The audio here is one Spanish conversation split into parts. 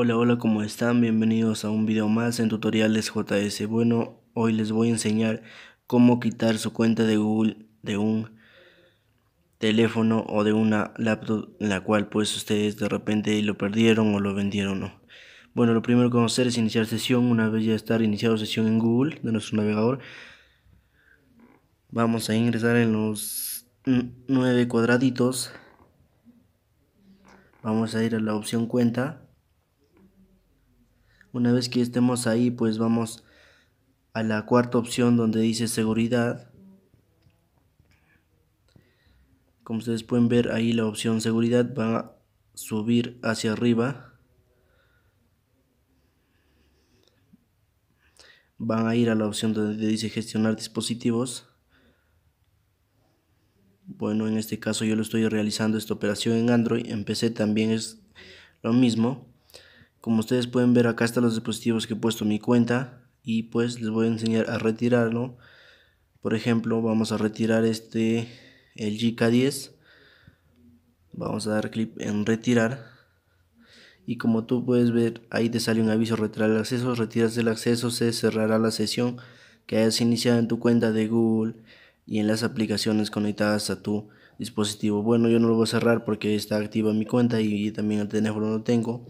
Hola, hola, ¿cómo están? Bienvenidos a un video más en tutoriales JS. Bueno, hoy les voy a enseñar cómo quitar su cuenta de Google de un teléfono o de una laptop en la cual pues ustedes de repente lo perdieron o lo vendieron no. Bueno, lo primero que vamos a hacer es iniciar sesión. Una vez ya estar iniciado sesión en Google de nuestro navegador, vamos a ingresar en los nueve cuadraditos. Vamos a ir a la opción cuenta una vez que estemos ahí, pues vamos a la cuarta opción donde dice seguridad. Como ustedes pueden ver, ahí la opción seguridad va a subir hacia arriba. Van a ir a la opción donde dice gestionar dispositivos. Bueno, en este caso yo lo estoy realizando esta operación en Android. En PC también es lo mismo. Como ustedes pueden ver acá están los dispositivos que he puesto en mi cuenta y pues les voy a enseñar a retirarlo. Por ejemplo, vamos a retirar este el GK10. Vamos a dar clic en retirar. Y como tú puedes ver, ahí te sale un aviso retirar el acceso, retiras el acceso, se cerrará la sesión que hayas iniciado en tu cuenta de Google y en las aplicaciones conectadas a tu dispositivo. Bueno, yo no lo voy a cerrar porque está activa mi cuenta y también el teléfono lo tengo.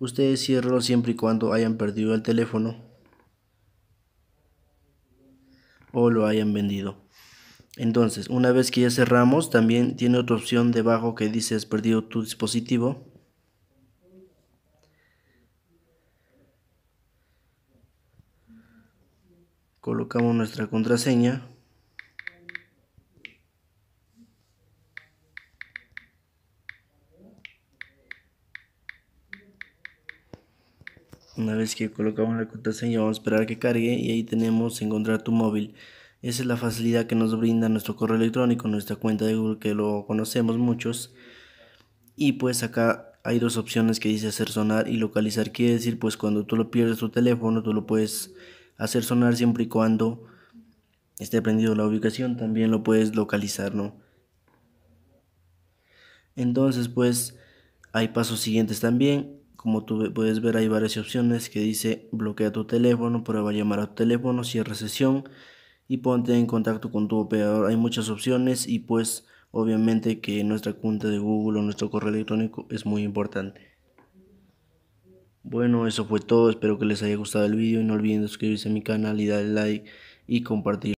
Ustedes cierran siempre y cuando hayan perdido el teléfono o lo hayan vendido. Entonces, una vez que ya cerramos, también tiene otra opción debajo que dice has perdido tu dispositivo. Colocamos nuestra contraseña. Una vez que colocamos la contraseña vamos a esperar que cargue y ahí tenemos encontrar tu móvil. Esa es la facilidad que nos brinda nuestro correo electrónico, nuestra cuenta de Google que lo conocemos muchos. Y pues acá hay dos opciones que dice hacer sonar y localizar. Quiere decir pues cuando tú lo pierdes tu teléfono tú lo puedes hacer sonar siempre y cuando esté prendido la ubicación también lo puedes localizar, ¿no? Entonces pues hay pasos siguientes también como tú puedes ver hay varias opciones que dice bloquea tu teléfono, prueba a llamar a tu teléfono, cierre sesión y ponte en contacto con tu operador. Hay muchas opciones y pues obviamente que nuestra cuenta de Google o nuestro correo electrónico es muy importante. Bueno, eso fue todo, espero que les haya gustado el video y no olviden suscribirse a mi canal y darle like y compartir.